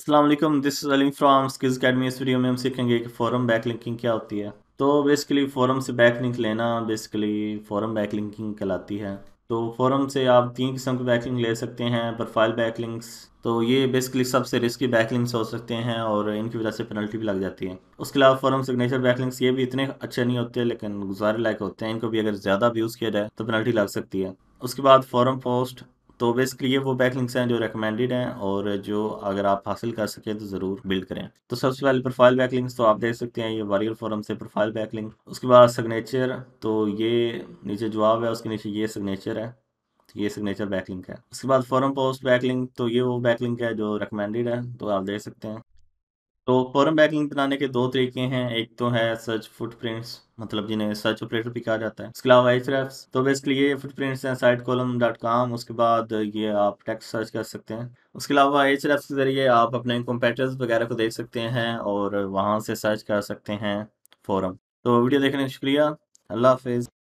Aslam this is Aleem from Skills Academy इस video में हम सीखेंगे कि फॉरम बैक लिंकिंग क्या होती है तो बेसिकली फॉरम से बैक लिंक लेना बेसिकली फॉरम बैक लिंकिंग कहलाती है तो फॉरम से आप तीन किस्म के बैक लिंक ले सकते हैं प्रोफाइल बैक लिंक्स तो ये बेसिकली सबसे रिस्की बैक लिंक्स हो सकते हैं और इनकी वजह से पेनल्टी भी लग जाती है उसके अलावा फॉरम सिग्नेचर बैक लिंक्स ये भी इतने अच्छे नहीं होते लेकिन गुजारे लायक होते हैं इनको भी अगर ज़्यादा अब्यूज़ किया जाए तो पेनल्टी लग सकती है उसके बाद फॉरम पोस्ट तो बेसिकली ये वो बैकलिंक्स हैं जो रेकमेंडेड हैं और जो अगर आप हासिल कर सकें तो ज़रूर बिल्ड करें तो सबसे पहले प्रोफाइल बैकलिंक्स तो आप देख सकते हैं ये वारियर फोरम से प्रोफाइल बैकलिंक उसके बाद सिग्नेचर तो ये नीचे जवाब है उसके नीचे ये सिग्नेचर है तो ये सिग्नेचर बैकलिंक है उसके बाद फॉरम पोस्ट बैकलिंक तो ये वो बैकलिंक है जो रिकमेंडेड है तो आप देख सकते हैं तो फॉरम बैकलिंक बनाने के दो तरीके हैं एक तो है सर्च फुटप्रिंट्स मतलब जिन्हें सर्च ऑपरेटर भी कहा जाता है इसके अलावा एच तो बेसिकली ये फुटप्रिंट्स हैं साइट कॉलम डॉट कॉम उसके बाद ये आप टेक्स्ट सर्च कर सकते हैं उसके अलावा एच के ज़रिए आप अपने कंपेटर्स वगैरह को देख सकते हैं और वहाँ से सर्च कर सकते हैं फॉरम तो वीडियो देखने का शुक्रिया अल्लाह हाफिज़